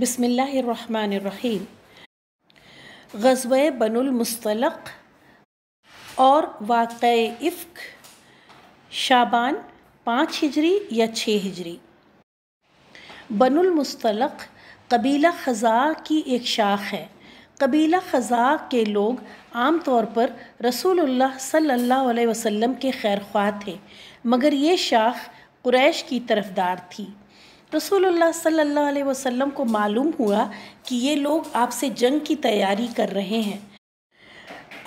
बसमिल्लाम गज़ब बनमस्तलक और वाक़ इफ़ शाबान पाँच हिजरी या छः हिजरी बनमस्तलक कबीला ख़ज़ा की एक शाख है कबीला ख़ज़ा के लोग आम तौर पर रसूलुल्लाह सल्लल्लाहु अलैहि वसल्लम के ख़्वा थे मगर ये शाख कुरैश की तरफदार थी रसूलुल्लाह सल्लल्लाहु अलैहि वसल्लम को मालूम हुआ कि ये लोग आपसे जंग की तैयारी कर रहे हैं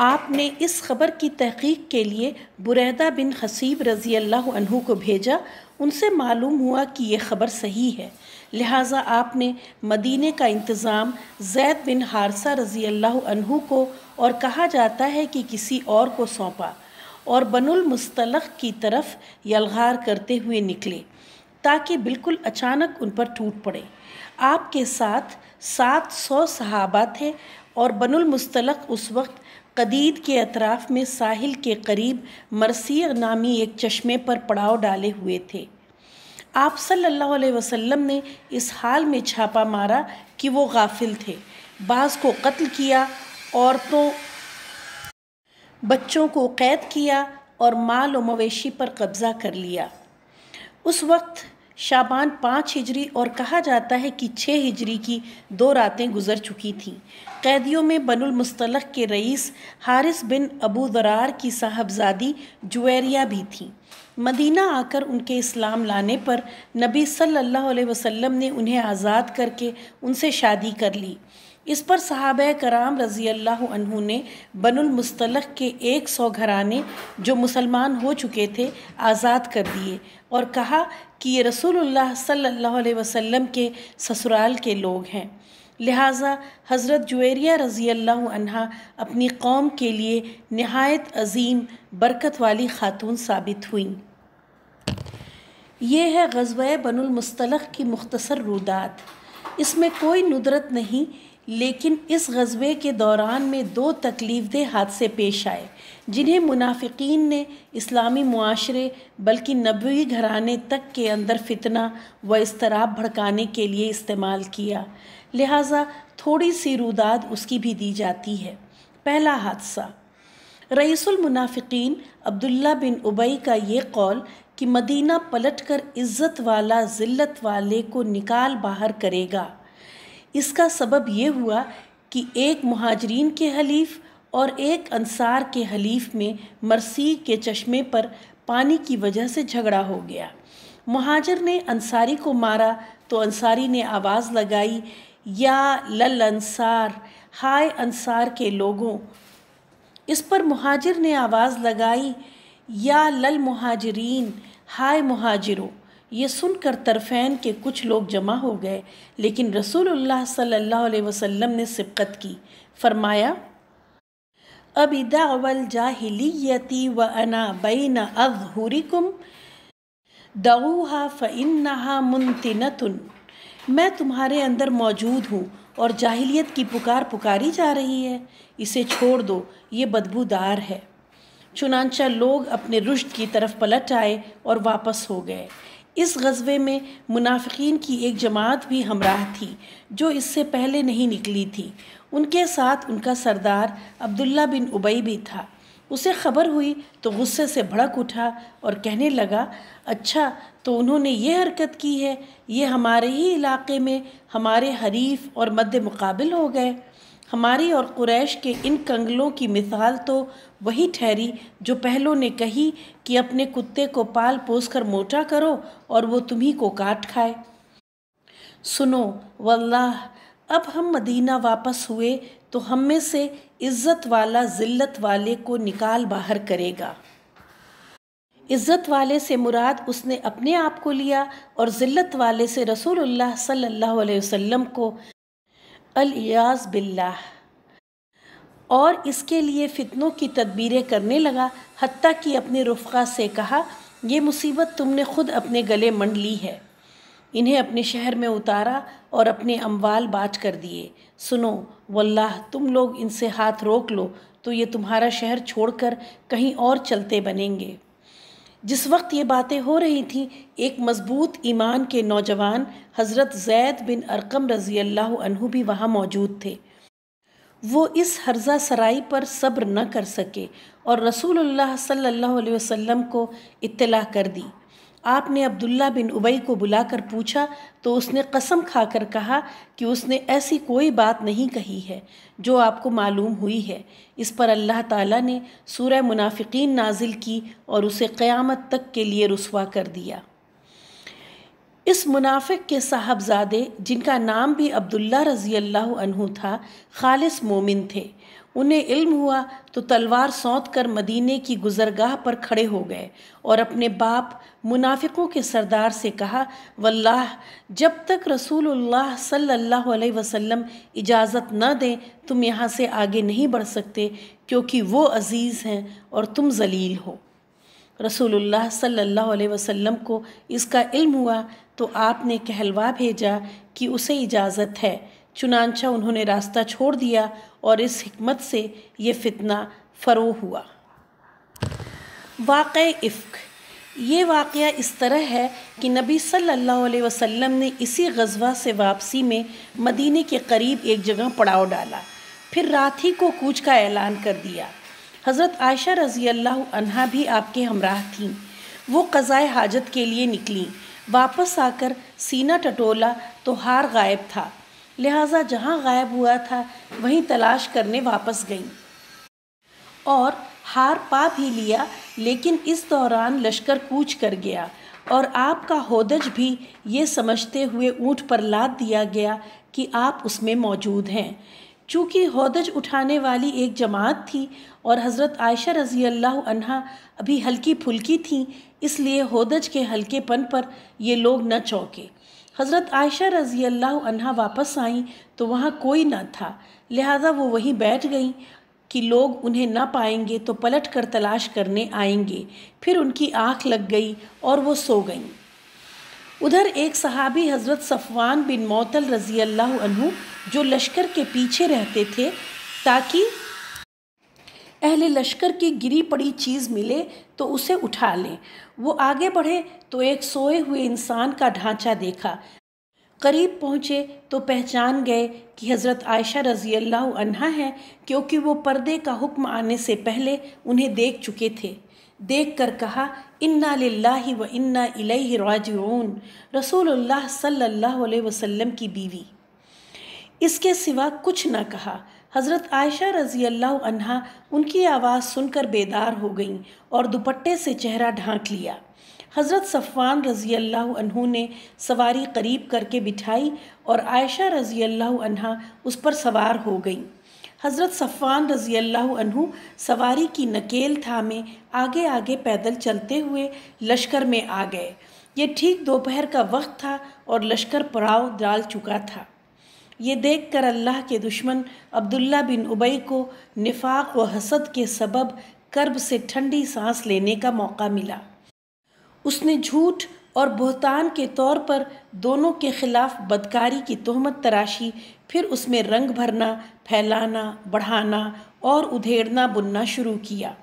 आपने इस खबर की तहकीक के लिए बुरैदा बिन हसीब रज़ी अल्लाह अनहु को भेजा उनसे मालूम हुआ कि यह खबर सही है लिहाजा आपने मदीने का इंतज़ाम जैद बिन हारसा रज़ी अल्लाह अनहु को और कहा जाता है कि किसी और को सौंपा और बनुल मुस्तलक की तरफ यलगार करते हुए निकले ताकि बिल्कुल अचानक उन पर टूट पड़े आपके साथ सात सौ सहाबा थे और बनुल मुस्तलक उस वक्त कदीद के अतराफ़ में साहिल के करीब मरसी नामी एक चश्मे पर पड़ाव डाले हुए थे आप सल्लल्लाहु अलैहि वसल्लम ने इस हाल में छापा मारा कि वो गाफिल थे बास को कत्ल किया औरतों बच्चों को कैद किया और माल और मवेशी पर कब्ज़ा कर लिया उस वक्त शाबान पाँच हिजरी और कहा जाता है कि छः हिजरी की दो रातें गुजर चुकी थीं कैदियों में बनुल मुस्तलक के रईस हारिस बिन अबू दरार की साहबजादी जुएरिया भी थीं मदीना आकर उनके इस्लाम लाने पर नबी सल्लल्लाहु अलैहि वसल्लम ने उन्हें आज़ाद करके उनसे शादी कर ली इस पर साहब कराम रज़ी अल्लाह ने बनमस्तलक के एक सौ घराने जो मुसलमान हो चुके थे आज़ाद कर दिए और कहा कि ये रसूलुल्लाह सल्लल्लाहु अलैहि वसल्लम के ससुराल के लोग हैं लिहाजा हज़रत जुएरिया रज़ी अल्लाह अपनी कौम के लिए नहायत अजीम बरकत वाली खातून साबित हुई ये है गजब बनमस्तलक की मुख्तसर रुदात इसमें कोई नुदरत नहीं लेकिन इस गज़बे के दौरान में दो तकलीफदेह हादसे पेश आए जिन्हें मुनाफिकीन ने इस्लामी माशरे बल्कि नबी घराने तक के अंदर फितना व इसतराब भड़काने के लिए इस्तेमाल किया लिहाजा थोड़ी सी रुदाद उसकी भी दी जाती है पहला हादसा रईसुल मुनाफिकीन अब्दुल्ला बिन उबई का ये कौल कि मदीना पलटकर इज़्ज़त वाला ज़िल्लत वाले को निकाल बाहर करेगा इसका सबब ये हुआ कि एक महाजरीन के हलीफ और एक अंसार के हलीफ में मरसी के चश्मे पर पानी की वजह से झगड़ा हो गया महाजर ने अंसारी को मारा तो अंसारी ने आवाज़ लगाई या लल अंसार हाय अंसार के लोगों इस पर महाजिर ने आवाज़ लगाई या लल महाजरीन हाय महाजरों ये सुनकर तरफैन के कुछ लोग जमा हो गए लेकिन रसूलुल्लाह सल्लल्लाहु अलैहि वसल्लम ने सिबकत की फरमाया अब दावल जाहिलियती व अना बैन अजहुरिकुम दऊहा फ़िन्नहा मुनतिनतुन मैं तुम्हारे अंदर मौजूद हूँ और जाहिलियत की पुकार पुकारी जा रही है इसे छोड़ दो ये बदबूदार है चुनानचा लोग अपने रुश्त की तरफ पलट आए और वापस हो गए इस गज़बे में मुनाफिकीन की एक जमात भी हमराह थी जो इससे पहले नहीं निकली थी उनके साथ उनका सरदार अब्दुल्ला बिन उबई भी था उसे खबर हुई तो गुस्से से भड़क उठा और कहने लगा अच्छा तो उन्होंने ये हरकत की है ये हमारे ही इलाके में हमारे हरीफ और मद्द मुकाबिल हो गए हमारी और कुरैश के इन कंगलों की मिसाल तो वही ठहरी जो पहलों ने कही कि अपने कुत्ते को पाल पोस कर मोटा करो और वो तुम्ही को काट खाए सुनो वल्लाह अब हम मदीना वापस हुए तो हम में से इज़्ज़त वाला ज़िल्लत वाले को निकाल बाहर करेगा इज़्ज़त वाले से मुराद उसने अपने आप को लिया और ज़िल्लत वाले से रसूलुल्लाह सल्लल्लाहु अलैहि वसल्लम को अलियाज़ बिल्ला और इसके लिए फितनों की तदबीरें करने लगा हती कि अपने रुफ़ा से कहा यह मुसीबत तुमने खुद अपने गले मंड ली है इन्हें अपने शहर में उतारा और अपने अम्बाल बाँट कर दिए सुनो वल्लाह तुम लोग इनसे हाथ रोक लो तो ये तुम्हारा शहर छोड़कर कहीं और चलते बनेंगे जिस वक्त ये बातें हो रही थीं एक मज़बूत ईमान के नौजवान हज़रत जैद बिन अरकम रज़ी अल्लाह भी वहाँ मौजूद थे वो इस हर्जा सराई पर सब्र न कर सके और रसूलुल्लाह सल्लल्लाहु अलैहि वसल्लम को इत्तला कर दी आपने अब्दुल्ला बिन उबई को बुलाकर पूछा तो उसने कसम खाकर कहा कि उसने ऐसी कोई बात नहीं कही है जो आपको मालूम हुई है इस पर अल्लाह ताला ने सूरह मुनाफिकीन नाजिल की और उसे क़यामत तक के लिए रसवा कर दिया इस मुनाफिक के साहबजादे जिनका नाम भी अब्दुल्ला रज़ी अल्लाह अनहु था खालिस मोमिन थे उन्हें इल्म हुआ तो तलवार सौंत कर मदीने की गुजरगाह पर खड़े हो गए और अपने बाप मुनाफिकों के सरदार से कहा वल्लाह जब तक रसूलुल्लाह सल्लल्लाहु अलैहि वसल्लम इजाज़त न दें तुम यहाँ से आगे नहीं बढ़ सकते क्योंकि वो अज़ीज़ हैं और तुम जलील हो रसूलुल्लाह सल्लल्लाहु अलैहि वसल्लम को इसका इल्म हुआ तो आपने कहलवा भेजा कि उसे इजाज़त है चुनानचा उन्होंने रास्ता छोड़ दिया और इस हमत से ये फितना फ़रो हुआ वाक़ इफ़ ये वाक़ इस तरह है कि नबी सल्लल्लाहु अलैहि वसल्लम ने इसी गजवा से वापसी में मदीने के करीब एक जगह पड़ाव डाला फिर रात ही को कूच का ऐलान कर दिया हज़रत आयशा रज़ी अल्लाह अनहा भी आपके हमराह थीं वो कज़ाए हाजत के लिए निकली वापस आकर सीना टटोला तो हार गायब था लिहाजा जहाँ गायब हुआ था वहीं तलाश करने वापस गईं और हार पा भी लिया लेकिन इस दौरान लश्कर कूच कर गया और आपका होदज भी ये समझते हुए ऊँट पर लाद दिया गया कि आप उसमें मौजूद हैं चूँकि हौदज उठाने वाली एक जमात थी और हज़रत आयशा रज़ी अल्लाह अनहा अभी हल्की फुल्की थी इसलिए हौदज के हल्केपन पर ये लोग न चौंके हज़रत आयशा रज़ी अल्लाह अनहा वापस आईं तो वहाँ कोई न था लिहाजा वो वहीं बैठ गईं कि लोग उन्हें ना पाएंगे तो पलट कर तलाश करने आएंगे फिर उनकी आँख लग गई और वो सो गईं उधर एक सहाबी हज़रत सफ़वान बिन मौतल रज़ी अल्लाह जो लश्कर के पीछे रहते थे ताकि अहले लश्कर की गिरी पड़ी चीज़ मिले तो उसे उठा लें वो आगे बढ़े तो एक सोए हुए इंसान का ढांचा देखा करीब पहुँचे तो पहचान गए कि हज़रत आयशा रज़ी अल्लाह है हैं क्योंकि वो पर्दे का हुक्म आने से पहले उन्हें देख चुके थे देख कर कहा इन्ना लाही व इन्ना इलही राजून रसूलुल्लाह सल्लल्लाहु अलैहि वसल्लम की बीवी इसके सिवा कुछ न कहा हज़रत आयशा रज़ी अल्लाह अनहा उनकी आवाज़ सुनकर बेदार हो गईं और दुपट्टे से चेहरा ढांक लिया हज़रत सफ़ान रज़ी अल्लाह ने सवारी करीब करके बिठाई और आयशा रज़ी अल्लाह अनहा उस पर सवार हो गईं हज़रत सफ़ान रज़ी अल्लाह सवारी की नकेल था में आगे आगे पैदल चलते हुए लश्कर में आ गए ये ठीक दोपहर का वक्त था और लश्कर पड़ाव डाल चुका था ये देख कर अल्लाह के दुश्मन अब्दुल्ला बिन उबई को निफाक व हसद के सबब कर्ब से ठंडी सांस लेने का मौका मिला उसने झूठ और बहतान के तौर पर दोनों के खिलाफ बदकारी की तहमत तराशी फिर उसमें रंग भरना फैलाना बढ़ाना और उधेड़ना बुनना शुरू किया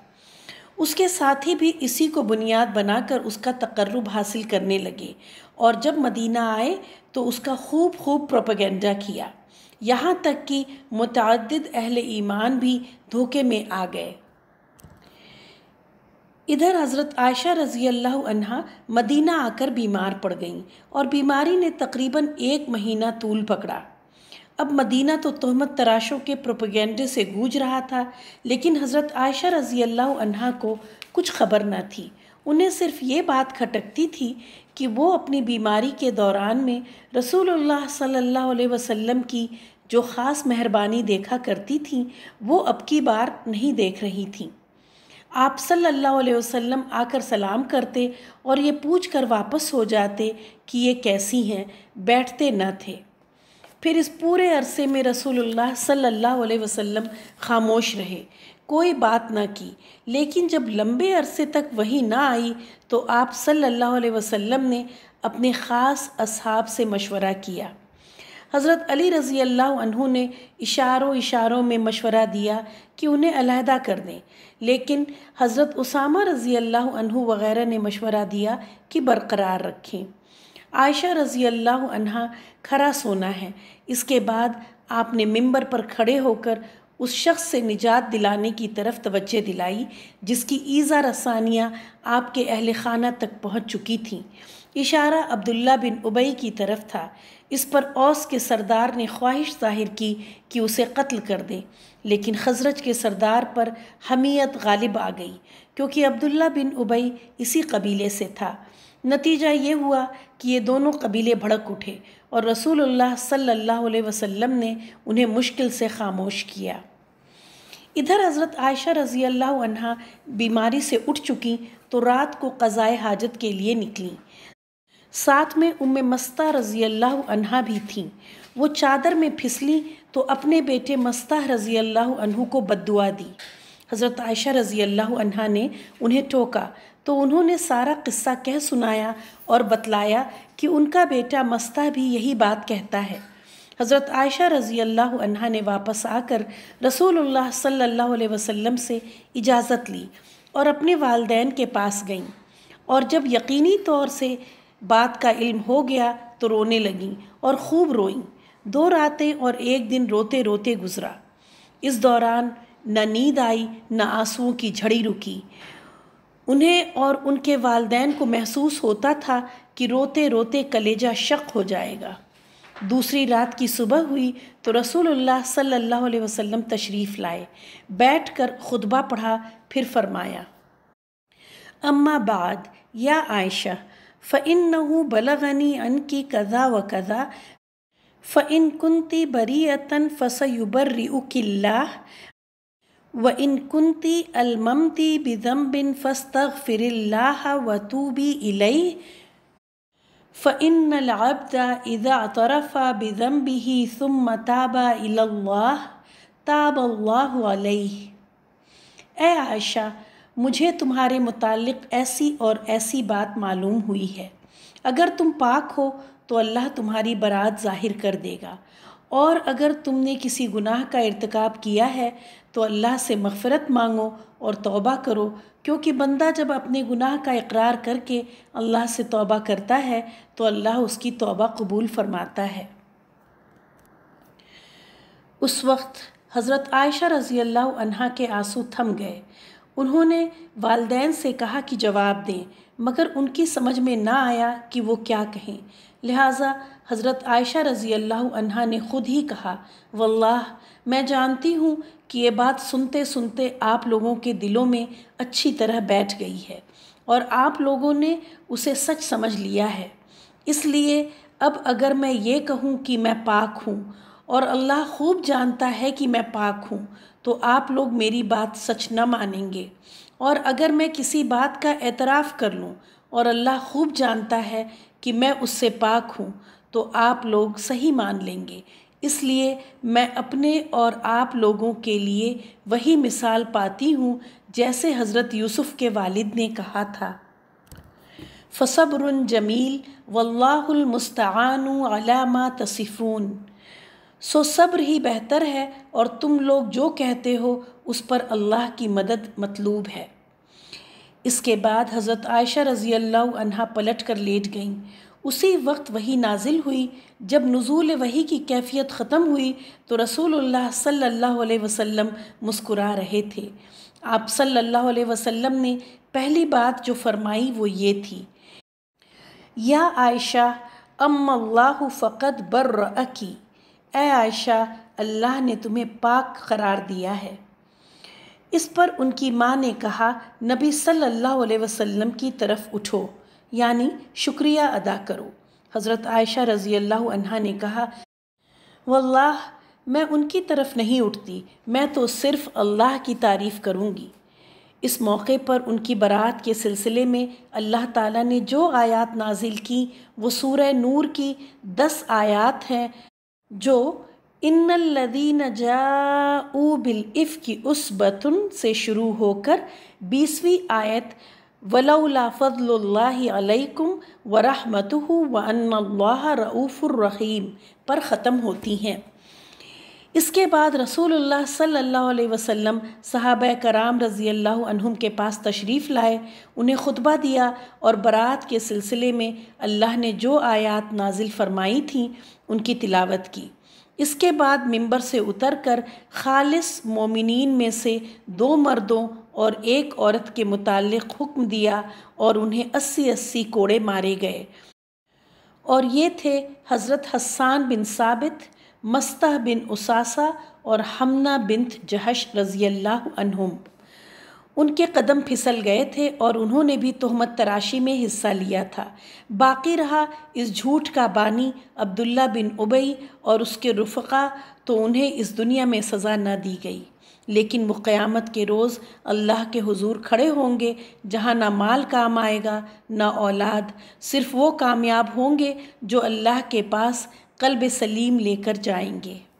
उसके साथी भी इसी को बुनियाद बनाकर उसका तकर्रब हासिल करने लगे और जब मदीना आए तो उसका खूब खूब प्रोपेगेंडा किया यहाँ तक कि मुतद अहल ईमान भी धोखे में आ गए इधर हज़रत आयशा रज़ी अल्लाह अनहा मदीना आकर बीमार पड़ गईं और बीमारी ने तकरीबन एक महीना तूल पकड़ा अब मदीना तो तहमत तराशों के प्रोपेगेंडे से गूज रहा था लेकिन हज़रत आयशा रज़ी अल्लाह को कुछ खबर न थी उन्हें सिर्फ ये बात खटकती थी कि वो अपनी बीमारी के दौरान में रसूलुल्लाह सल्लल्लाहु अलैहि वसल्लम की जो ख़ास मेहरबानी देखा करती थी वो अब की बार नहीं देख रही थी आप सल्लल्लाहु अलैहि वसल्लम आकर सलाम करते और ये पूछ कर वापस हो जाते कि ये कैसी हैं बैठते न थे फिर इस पूरे अरसे में रसूलुल्लाह सल्लल्लाहु अलैहि वसल्लम खामोश रहे कोई बात ना की लेकिन जब लंबे अरसे तक वही ना आई तो आप सल्लल्लाहु अलैहि वसल्लम ने अपने ख़ास असहाब से मशवरा किया हज़रत अली रज़ी अल्लाह ने इशारों इशारों में मशवरा दिया कि उन्हें अलहदा कर दें लेकिन हज़रत उसामा रज़ी अल्लाह वग़ैरह ने मशवरा दिया कि बरकरार रखें आयशा रज़ी अल्लाह अनहा खरा सोना है इसके बाद आपने मिंबर पर खड़े होकर उस शख्स से निजात दिलाने की तरफ तवज्जो दिलाई जिसकी ईज़ा रसानियाँ आपके अहल खाना तक पहुँच चुकी थीं इशारा अब्दुल्ला बिन उबई की तरफ था इस पर औस के सरदार ने ख्वाहिश जाहिर की कि उसे कत्ल कर दें लेकिन खजरज के सरदार पर हमीयत गालिब आ गई क्योंकि अब्दुल्ला बिन उबई इसी कबीले से था नतीजा ये हुआ कि ये दोनों कबीले भड़क उठे और रसूलुल्लाह सल्लल्लाहु अलैहि वसल्लम ने उन्हें मुश्किल से खामोश किया इधर हज़रत आयशा रज़ी अल्लाह अनहा बीमारी से उठ चुकी तो रात को कज़ाए हाजत के लिए निकली साथ में उम मस्ता रज़ी अल्लाह अनहा भी थीं वो चादर में फिसली तो अपने बेटे मस्ता रज़ी अल्लाह अनहु को बदुआ दी हज़रत आयशा रज़ी अल्लाह ने उन्हें टोका तो उन्होंने सारा किस्सा कह सुनाया और बतलाया कि उनका बेटा मस्ता भी यही बात कहता है हज़रत आयशा रज़ी अल्लाह ने वापस आकर रसूलुल्लाह सल्लल्लाहु अलैहि वसल्लम से इजाज़त ली और अपने वालदेन के पास गईं और जब यकीनी तौर से बात का इल्म हो गया तो रोने लगीं और खूब रोईं दो रातें और एक दिन रोते रोते गुज़रा इस दौरान न नींद आई न आंसुओं की झड़ी रुकी उन्हें और उनके वालदेन को महसूस होता था कि रोते रोते कलेजा शक हो जाएगा दूसरी रात की सुबह हुई तो रसूलुल्लाह सल्लल्लाहु अलैहि वसल्लम तशरीफ़ लाए बैठकर खुतबा पढ़ा फिर फरमाया अम्मा बाद या आयशा फ़िन नहू बलगनी अन की कज़ा व कज़ा फ़िन कुंती बरी अतन फ़सयुबर रिउकिल्ला व इन कुंती अलमती बिज़म बिन फ़स्त़ फ़िर व तूबी इलई फ़िन लबद इदा तरफ़ा बिज़म बिही सुम ताबा इल्लाह ताब ए आयशा मुझे तुम्हारे मुतालिक ऐसी और ऐसी बात मालूम हुई है अगर तुम पाक हो तो अल्लाह तुम्हारी बरात ज़ाहिर कर देगा और अगर तुमने किसी गुनाह का इरतकब किया है तो अल्लाह से मफ़रत मांगो और तौबा करो क्योंकि बंदा जब अपने गुनाह का इकरार करके अल्लाह से तौबा करता है तो अल्लाह उसकी तौबा कबूल फरमाता है उस वक्त हज़रत आयशा रज़ी अल्लाह के आंसू थम गए उन्होंने वालदे से कहा कि जवाब दें मगर उनकी समझ में ना आया कि वो क्या कहें लिहाजा हज़रत आयशा रज़ी अल्लाह अन्हा ने ख़ुद ही कहा वल्लाह मैं जानती हूँ कि ये बात सुनते सुनते आप लोगों के दिलों में अच्छी तरह बैठ गई है और आप लोगों ने उसे सच समझ लिया है इसलिए अब अगर मैं ये कहूँ कि मैं पाक हूँ और अल्लाह खूब जानता है कि मैं पाक हूँ तो आप लोग मेरी बात सच न मानेंगे और अगर मैं किसी बात का एतराफ़ कर लूँ और अल्लाह खूब जानता है कि मैं उससे पाक हूँ तो आप लोग सही मान लेंगे इसलिए मैं अपने और आप लोगों के लिए वही मिसाल पाती हूँ जैसे हज़रत यूसुफ़ के वालिद ने कहा था फ़सब्र जमील वल्लामस्तान अलामा तसिफ़ून सो सब्र ही बेहतर है और तुम लोग जो कहते हो उस पर अल्लाह की मदद मतलूब है इसके बाद हज़रत आयशा रज़ी अल्लाह पलट कर लेट गईं उसी वक्त वही नाजिल हुई जब नज़ूल वही की कैफियत ख़त्म हुई तो रसूलुल्लाह सल्लल्लाहु अलैहि वसल्लम मुस्कुरा रहे थे आप सल्लल्लाहु अलैहि वसल्लम ने पहली बात जो फरमाई वो ये थी या आयशा अम्मल्लाहु फ़कत अकी ए आयशा अल्लाह ने तुम्हें पाक करार दिया है इस पर उनकी माँ ने कहा नबी सल्लल्लाहु अलैहि वसल्लम की तरफ उठो यानी शुक्रिया अदा करो हज़रत आयशा रज़ी अल्लाह अनहा ने कहा वल्लाह मैं उनकी तरफ नहीं उठती मैं तो सिर्फ़ अल्लाह की तारीफ़ करूँगी इस मौके पर उनकी बारात के सिलसिले में अल्लाह ताला ने जो आयत नाजिल की वो सूरह नूर की दस आयत हैं जो इन्नल्लदीन जाऊ बिल इफ़ की उस बतन से शुरू होकर बीसवीं आयत वलौला फ़ज़ल्लाकुम वरहमत व पर ख़त्म होती हैं इसके बाद रसूलुल्लाह सल्लल्लाहु अलैहि वसल्लम सहाब कराम रज़ी अल्लाह अनहुम के पास तशरीफ़ लाए उन्हें खुतबा दिया और बारात के सिलसिले में अल्लाह ने जो आयात नाजिल फ़रमाई थी उनकी तिलावत की इसके बाद मिंबर से उतरकर खालिस मोमिनीन में से दो मर्दों और एक औरत के मुतालिक हुक्म दिया और उन्हें अस्सी अस्सी कोड़े मारे गए और ये थे हज़रत हसान बिन साबित मस्ता बिन उसासा और हमना बिन जहश रज़ी अल्लाह अनहुम उनके कदम फिसल गए थे और उन्होंने भी तोहमत तराशी में हिस्सा लिया था बाकी रहा इस झूठ का बानी अब्दुल्ला बिन उबई और उसके रुफ़ा तो उन्हें इस दुनिया में सज़ा न दी गई लेकिन वो क़्यामत के रोज़ अल्लाह के हुजूर खड़े होंगे जहाँ ना माल काम आएगा ना औलाद सिर्फ़ वो कामयाब होंगे जो अल्लाह के पास कल्ब सलीम लेकर जाएंगे